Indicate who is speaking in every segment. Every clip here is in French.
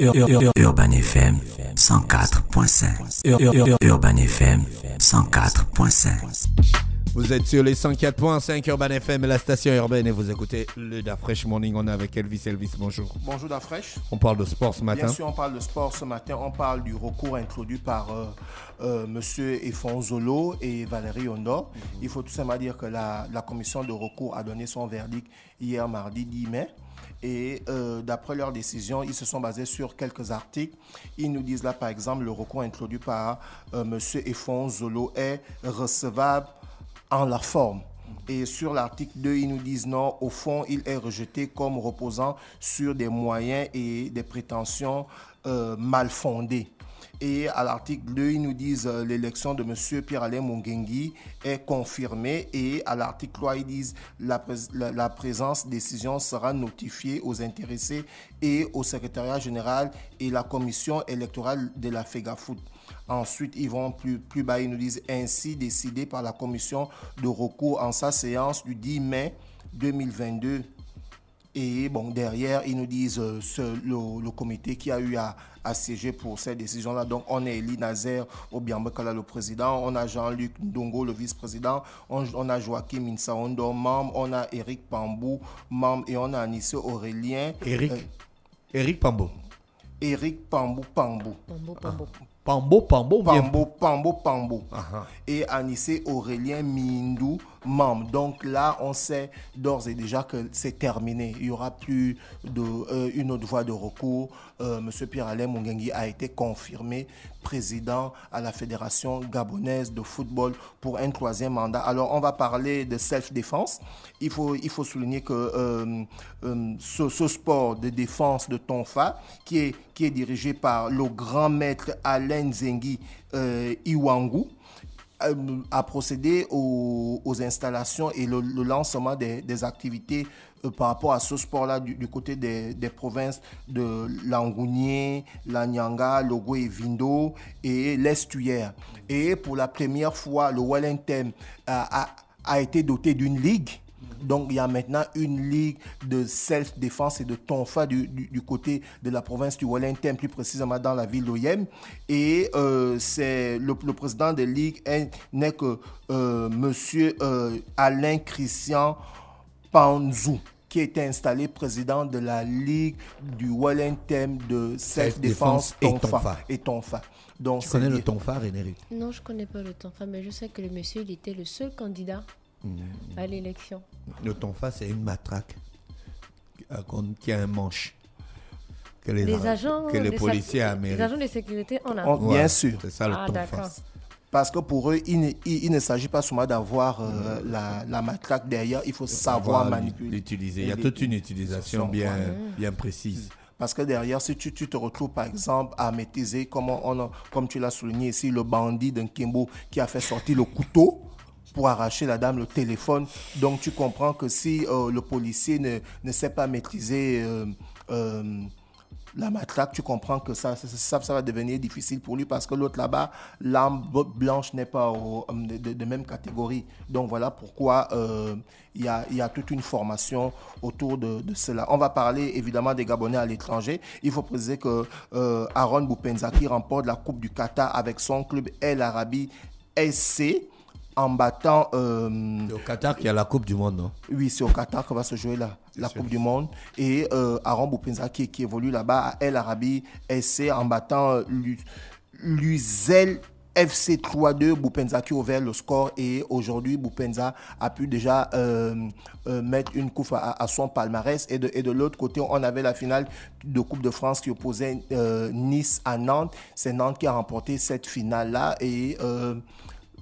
Speaker 1: Urban FM 104.5 Urban FM
Speaker 2: 104.5 vous êtes sur les 104.5 Urban FM et la station urbaine et vous écoutez le Dafresh Morning. On est avec Elvis. Elvis, bonjour. Bonjour Dafresh. On parle de sport ce matin. Bien sûr,
Speaker 1: on parle de sport ce matin. On parle du recours introduit par M. euh, euh Zolo et Valérie Ondor. Mhm. Il faut tout simplement dire que la, commission de recours a donné son verdict hier mardi 10 mai. Et euh, d'après leur décision, ils se sont basés sur quelques articles. Ils nous disent là, par exemple, le recours introduit par euh, Monsieur Zolo est recevable en la forme. Et sur l'article 2, ils nous disent non, au fond, il est rejeté comme reposant sur des moyens et des prétentions euh, mal fondées. Et à l'article 2, ils nous disent euh, l'élection de M. Pierre-Alain Mongengui est confirmée. Et à l'article 3, ils disent la, la, présence décision sera notifiée aux intéressés et au secrétariat général et la commission électorale de la FEGAFOOT. Ensuite, ils vont plus, plus bas, ils nous disent ainsi décidé par la commission de recours en sa séance du 10 mai 2022. Et bon, derrière, ils nous disent euh, le, comité qui a eu à, siéger pour cette décision-là. Donc, on a Elie Nazer Kala, le président. On a Jean-Luc Ndongo, le vice-président. On, a Joachim Insaondo, membre. On a Eric Pambou, membre. Et on a Anissé Aurélien. Eric. Eric euh, Pambou. Eric Pambou Pambou. Pambou Pambou. Ah. Pambou Pambo, Pambou, Pambo, Pambo, Et Anissé Aurélien Mindou, donc là, on sait d'ores et déjà que c'est terminé. Il n'y aura plus euh, une autre voie de recours. Euh, Monsieur Pierre-Alain Mungengi a été confirmé président à la Fédération gabonaise de football pour un troisième mandat. Alors, on va parler de self-défense. Il faut, il faut souligner que euh, ce, sport de défense de Tonfa, qui est, qui est dirigé par le grand maître Alain Zengi Iwangu, euh, à procéder aux, installations et le, lancement des, activités euh, par rapport à ce sport-là du, côté des, provinces de Langounier, Lanyanga, Logo et Vindo et l'Estuaire. Et pour la première fois, le Wellington euh, a été doté d'une ligue donc il y a maintenant une ligue de self-défense et de tonfa du, côté de la province du Wellington, plus précisément dans la ville d'Oyem. Et euh, c'est le, président de ligue n'est que euh, monsieur euh, Alain Christian Panzou qui est installé président de la Ligue du Wallenthem de self-défense et Tonfa.
Speaker 2: Et tonfa. Donc, tu connais le Tonfa, René
Speaker 1: Non, je ne connais pas le Tonfa,
Speaker 2: mais je sais que le monsieur, il était le seul candidat à l'élection. Le face c'est une matraque qui a un manche. Que les, les policiers américains. Les agents de sécurité en ont. Oh, bien sûr. C'est ça le ah, Parce que pour
Speaker 1: eux, il, ne, s'agit pas seulement d'avoir euh, la, matraque derrière, il faut savoir manipuler.
Speaker 2: L'utiliser. Il y a toute une utilisation bien, bien précise.
Speaker 1: Parce que derrière, si tu, te retrouves, par exemple, à maîtriser, comme, comme tu l'as souligné ici, le bandit d'un Kimbo qui a fait sortir le couteau, pour arracher la dame le téléphone. Donc tu comprends que si euh, le policier ne, sait pas maîtriser euh, euh, la matraque, tu comprends que ça ça, ça, va devenir difficile pour lui parce que l'autre là-bas, l'arme blanche n'est pas de, même catégorie. Donc voilà pourquoi il y a, toute une formation autour de, cela. On va parler évidemment des Gabonais à l'étranger. Il faut préciser que Aaron Boupenzaki remporte la Coupe du Qatar avec son club El Arabi SC en battant. Euh, au
Speaker 2: Qatar qui a la Coupe du Monde, non
Speaker 1: Oui, c'est au Qatar que va se jouer la, la Coupe du Monde. Et euh, Aaron Aram qui, évolue là-bas à El Arabi SC en battant euh, l'Uzel. FC 3-2, Boupenza qui a ouvert le score et aujourd'hui Boupenza a pu déjà mettre une coupe à, son palmarès. Et de, et de l'autre côté, on avait la finale de Coupe de France qui opposait Nice à Nantes. C'est Nantes qui a remporté cette finale-là et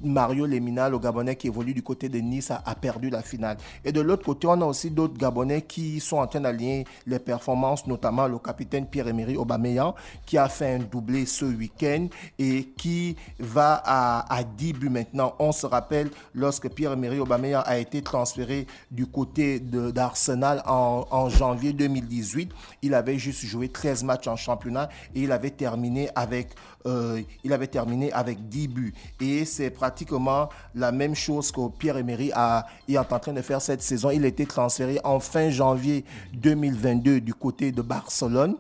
Speaker 1: Mario Lemina, le Gabonais qui évolue du côté de Nice, a, perdu la finale. Et de l'autre côté, on a aussi d'autres Gabonais qui sont en train d'allier les performances, notamment le capitaine Pierre-Emery Aubameyang, qui a fait un doublé ce week-end et qui va à, à 10 buts maintenant. On se rappelle lorsque Pierre-Emery Aubameyang a été transféré du côté d'Arsenal en, janvier 2018, il avait juste joué 13 matchs en championnat et il avait terminé avec, euh, il avait terminé avec 10 buts. Et c'est pratiquement la même chose que Pierre Emery a, est en train de faire cette saison. Il était transféré en fin janvier 2022 du côté de Barcelone.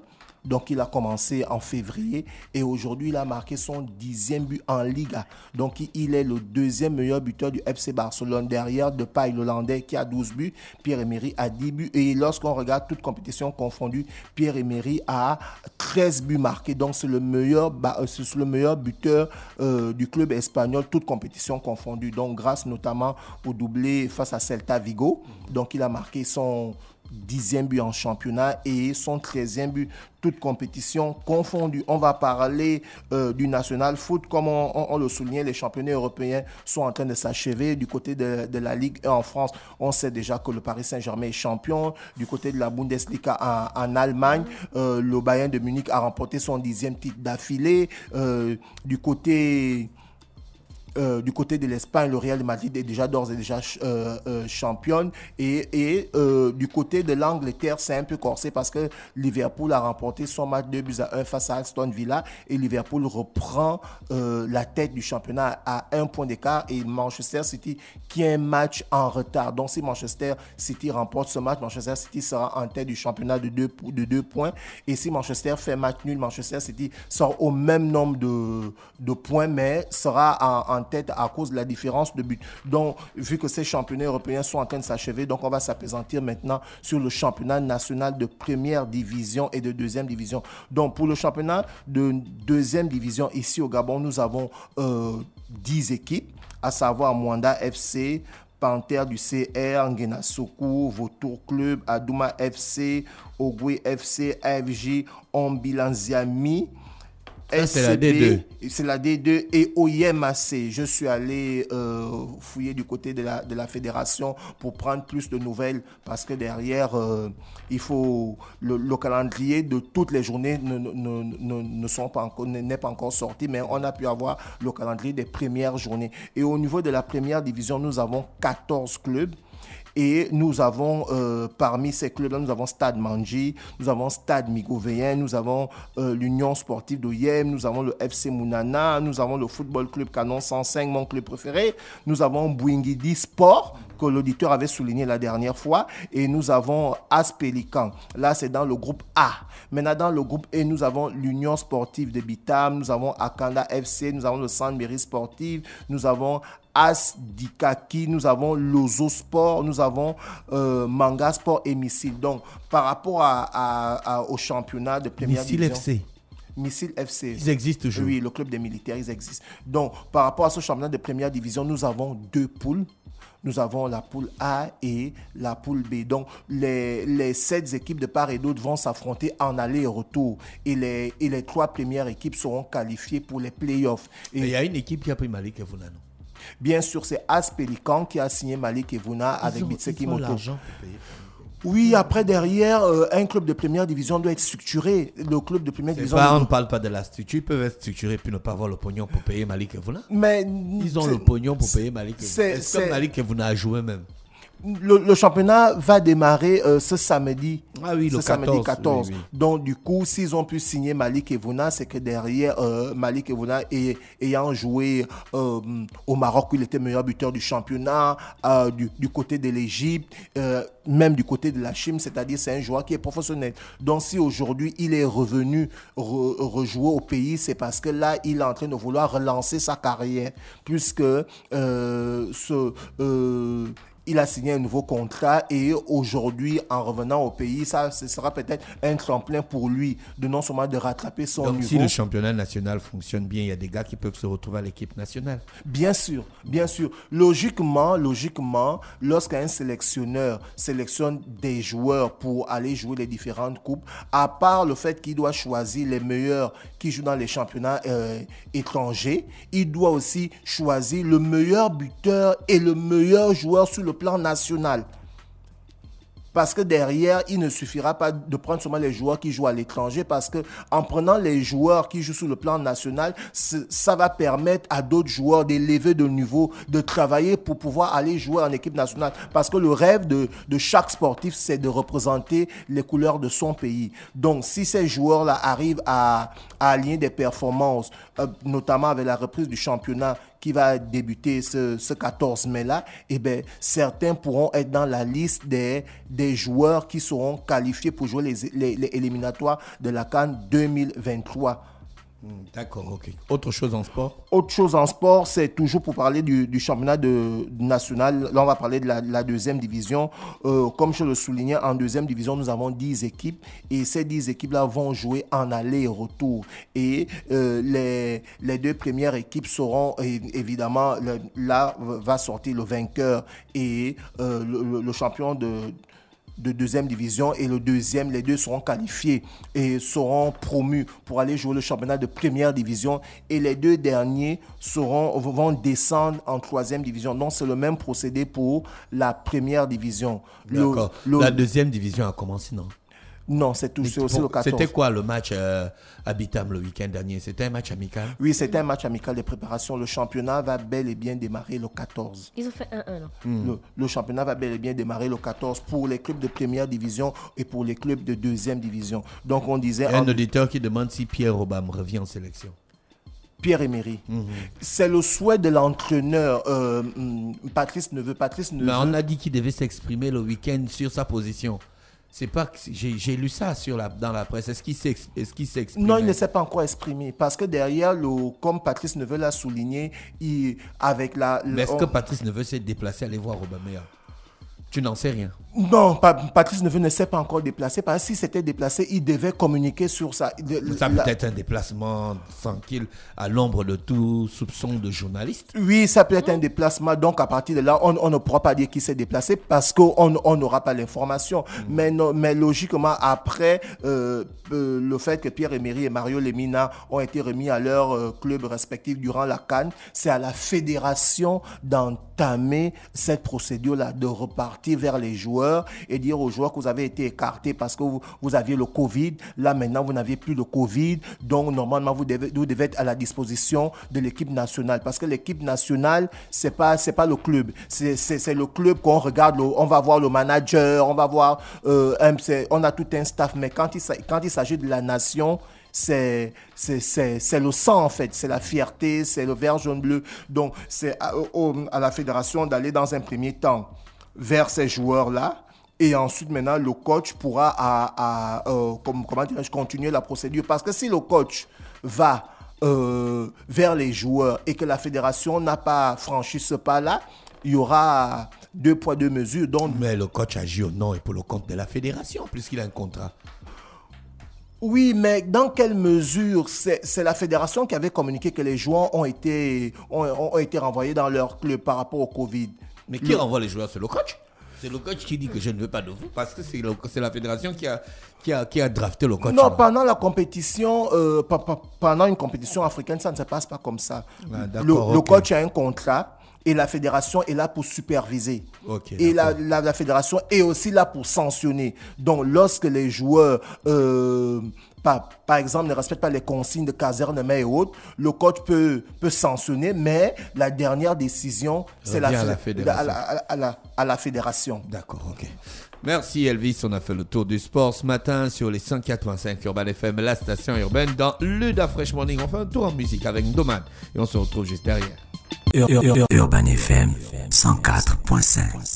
Speaker 1: Donc il a commencé en février et aujourd'hui il a marqué son dixième but en Liga. Donc il est le deuxième meilleur buteur du FC Barcelone derrière de Paille Hollandais qui a 12 buts, Pierre-Emery a 10 buts et lorsqu'on regarde toute compétition confondue, Pierre-Emery a 13 buts marqués. Donc c'est le meilleur, euh, le meilleur buteur euh, du club espagnol, toute compétition confondue. Donc grâce notamment au doublé face à Celta Vigo. Donc il a marqué son dixième but en championnat et son 13 but, toute compétition confondue. On va parler euh, du national foot. Comme on, le souligne les championnats européens sont en train de s'achever. Du côté de, la Ligue en France, on sait déjà que le Paris Saint-Germain est champion. Du côté de la Bundesliga en, Allemagne, euh, le Bayern de Munich a remporté son dixième titre d'affilée. Euh, du côté euh, du côté de l'Espagne, le Real Madrid est déjà d'ores et déjà euh, euh, championne. Et, et euh, du côté de l'Angleterre, c'est un peu corsé parce que Liverpool a remporté son match 2 buts à 1 face à Aston Villa. Et Liverpool reprend la tête du championnat à un point d'écart. Et Manchester City qui est un match en retard. Donc si Manchester City remporte ce match, Manchester City sera en tête du championnat de 2 deux points. Et si Manchester fait match nul, Manchester City sort au même nombre de, points, mais sera en, en tête à cause de la différence de but. Donc, vu que ces championnats européens sont en train de s'achever, donc on va s'apaisantir maintenant sur le championnat national de première division et de deuxième division. Donc, pour le championnat de deuxième division ici au Gabon, nous avons euh, 10 équipes, à savoir Mwanda FC, Panthère du CR, Nguenasoukou, Vautour Club, Aduma FC, Ogwe FC, AFG, Ombilanziami c'est la D2. C'est la D2 et OIMAC. Je suis allé euh, fouiller du côté de la, fédération pour prendre plus de nouvelles parce que derrière, euh, il faut le, calendrier de toutes les journées n'est pas encore sorti, mais on a pu avoir le calendrier des premières journées. Et au niveau de la première division, nous avons 14 clubs et nous avons, euh, parmi ces clubs-là, nous avons Stade Manji, nous avons Stade Migouvéen, nous avons euh, l'Union Sportive de Yem, nous avons le FC Mounana, nous avons le Football Club Canon 105, mon club préféré, nous avons Bouingidi Sport, que l'auditeur avait souligné la dernière fois, et nous avons As Pélican. Là, c'est dans le groupe A. Maintenant, dans le groupe E, nous avons l'Union Sportive de Bitam, nous avons Akanda FC, nous avons le Sandberry Sportive, nous avons As Dikaki, nous avons Lozo Sport, nous avons euh, Manga Sport et Missile. Donc, par rapport à, au championnat de première Missile FC. Missile FC. Ils existent toujours. Oui, le club des militaires, ils existent. Donc, par rapport à ce championnat de première division, nous avons deux poules. Nous avons la poule A et la poule B. Donc, les, les sept équipes de part et d'autre vont s'affronter en aller et retour. Et les, les trois premières équipes seront qualifiées pour les playoffs.
Speaker 2: Et il y a une équipe qui a pris Malik Evonano.
Speaker 1: Bien sûr, c'est As Pelican qui a signé Malik Evuna avec Bitseki Moto. Oui, après, derrière, euh, un club de première division doit être structuré. Le club de première division. on ne
Speaker 2: parle pas de la structure. Ils peuvent être structurés puis ne pas avoir le pognon pour payer Malik Evuna Mais. Ils ont le pognon pour payer Malik Evuna c'est ce Malik Evuna a joué même
Speaker 1: le, championnat va démarrer euh, ce samedi. Ah oui, ce le Samedi 14. Donc, du coup, s'ils ont pu signer Malik Evouna, c'est que derrière euh, Malik Evouna ayant joué euh, au Maroc, il était meilleur buteur du championnat, euh, du, du, côté de l'Égypte, même du côté de la Chine, c'est-à-dire c'est un joueur qui est professionnel. Donc, si aujourd'hui il est revenu rejouer au pays, c'est parce que là, il est en train de vouloir relancer sa carrière, puisque ce il a signé un nouveau contrat et aujourd'hui, en revenant au pays, ça ce sera peut-être un tremplin pour lui de non seulement de rattraper son Si le
Speaker 2: championnat national fonctionne bien, il y a des gars qui peuvent se retrouver à l'équipe nationale.
Speaker 1: Bien sûr, bien sûr. Logiquement, logiquement, lorsqu'un sélectionneur sélectionne des joueurs pour aller jouer les différentes coupes, à part le fait qu'il doit choisir les meilleurs qui jouent dans les championnats euh, étrangers, il doit aussi choisir le meilleur buteur et le meilleur joueur sur le plan national. Parce que derrière, il ne suffira pas de prendre seulement les joueurs qui jouent à l'étranger, parce que en prenant les joueurs qui jouent sur le plan national, ça va permettre à d'autres joueurs d'élever de niveau, de travailler pour pouvoir aller jouer en équipe nationale. Parce que le rêve de, chaque sportif, c'est de représenter les couleurs de son pays. Donc, si ces joueurs-là arrivent à, aligner des performances, euh, notamment avec la reprise du championnat, qui va débuter ce, 14 mai-là, et eh ben, certains pourront être dans la liste des, des joueurs qui seront qualifiés pour jouer les, les, les éliminatoires de la Cannes 2023.
Speaker 2: Hmm, d'accord, ok. Autre chose en sport
Speaker 1: Autre chose en sport, c'est toujours pour parler du, championnat de, national. Là, on va parler de la, deuxième division. Euh, comme je le soulignais, en deuxième division, nous avons 10 équipes et ces 10 équipes-là vont jouer en aller-retour. Et euh, les, les, deux premières équipes seront, évidemment, là va sortir le vainqueur et euh, le champion de de deuxième division et le deuxième, les deux seront qualifiés et seront promus pour aller jouer le championnat de première division et les deux derniers seront, vont descendre en troisième division. Donc c'est le même procédé pour la première division. D'accord. La deuxième
Speaker 2: division a commencé, non
Speaker 1: non, c'est aussi le 14. C'était quoi
Speaker 2: le match euh, habitable le week-end dernier C'était un match amical
Speaker 1: Oui, c'était un match amical de préparation. Le championnat va bel et bien démarrer le 14.
Speaker 2: Ils ont fait 1-1, non hmm. Hmm.
Speaker 1: le, championnat va bel et bien démarrer le 14 pour les clubs de première division et pour les clubs de deuxième division. Donc on disait... un
Speaker 2: auditeur qui demande si Pierre Obama revient en sélection. Pierre Emery. Hmm.
Speaker 1: C'est le souhait de l'entraîneur euh, Patrice Neveu. Patrice Mais on
Speaker 2: a dit qu'il devait s'exprimer le week-end sur sa position. C'est pas j'ai lu ça sur la, dans la presse. Est-ce qu'il s'est Non, il ne s'est
Speaker 1: pas encore exprimé parce que derrière le comme Patrice Neveu l'a souligné, il, avec
Speaker 2: la. Mais est-ce que Patrice Neveu s'est déplacé à aller voir Obama tu n'en sais rien.
Speaker 1: Non, Patrice Neveu ne s'est pas encore déplacé. Parce que si c'était déplacé, il devait communiquer sur ça. ça peut être
Speaker 2: un déplacement tranquille, à l'ombre de tout soupçon de journaliste.
Speaker 1: Oui, ça peut être un déplacement. Donc, à partir de là, on, ne pourra pas dire qu'il s'est déplacé parce qu'on n'aura pas l'information. Mm. Mais, logiquement, après euh, euh, le fait que Pierre Emery et Mario Lemina ont été remis à leur euh, club respectif durant la Cannes, c'est à la fédération d'entamer cette procédure-là, de repartir vers les joueurs et dire aux joueurs que vous avez été écartés parce que vous, vous aviez le Covid. Là, maintenant, vous n'avez plus le Covid. Donc, normalement, vous devez, vous devez être à la disposition de l'équipe nationale. Parce que l'équipe nationale, c'est pas, c'est pas le club. C'est le club qu'on regarde. on va voir le manager, on va voir, euh, on a tout un staff. Mais quand il, il s'agit de la nation, c'est le sang en fait, c'est la fierté, c'est le vert jaune bleu. Donc c'est à, la fédération d'aller dans un premier temps vers ces joueurs-là. Et ensuite, maintenant, le coach pourra, à, euh, comment je continuer la procédure. Parce que si le coach va euh, vers les joueurs et que la fédération n'a pas franchi ce pas-là, il y aura deux poids, deux mesures. Donc... Mais le coach agit au nom et pour le
Speaker 2: compte de la fédération, puisqu'il a un contrat.
Speaker 1: Oui, mais dans quelle mesure c'est la fédération qui avait communiqué que les joueurs ont été, ont été renvoyés dans leur club par rapport au Covid
Speaker 2: mais qui renvoie les joueurs, c'est le coach. C'est le coach qui dit que je ne veux pas de vous parce que c'est la fédération qui a, qui, a, drafté le coach. Non, pendant
Speaker 1: la compétition, euh, pendant une compétition africaine, ça ne se passe pas comme ça.
Speaker 2: Ah, le, coach
Speaker 1: a un contrat et la fédération est là pour superviser. et la, fédération est aussi là pour sanctionner. Donc, lorsque les joueurs euh, par, exemple, ne respecte pas les consignes de caserne, mais et autres, le code peut, peut sanctionner, mais la dernière décision, c'est la, à la fédération. À la, fédération. D'accord, ok.
Speaker 2: Merci Elvis, on a fait le tour du sport ce matin sur les 185 Urban FM, la station urbaine, dans le Fresh Morning. On fait un tour en musique avec Doman et on se retrouve juste derrière. Urban FM 104.5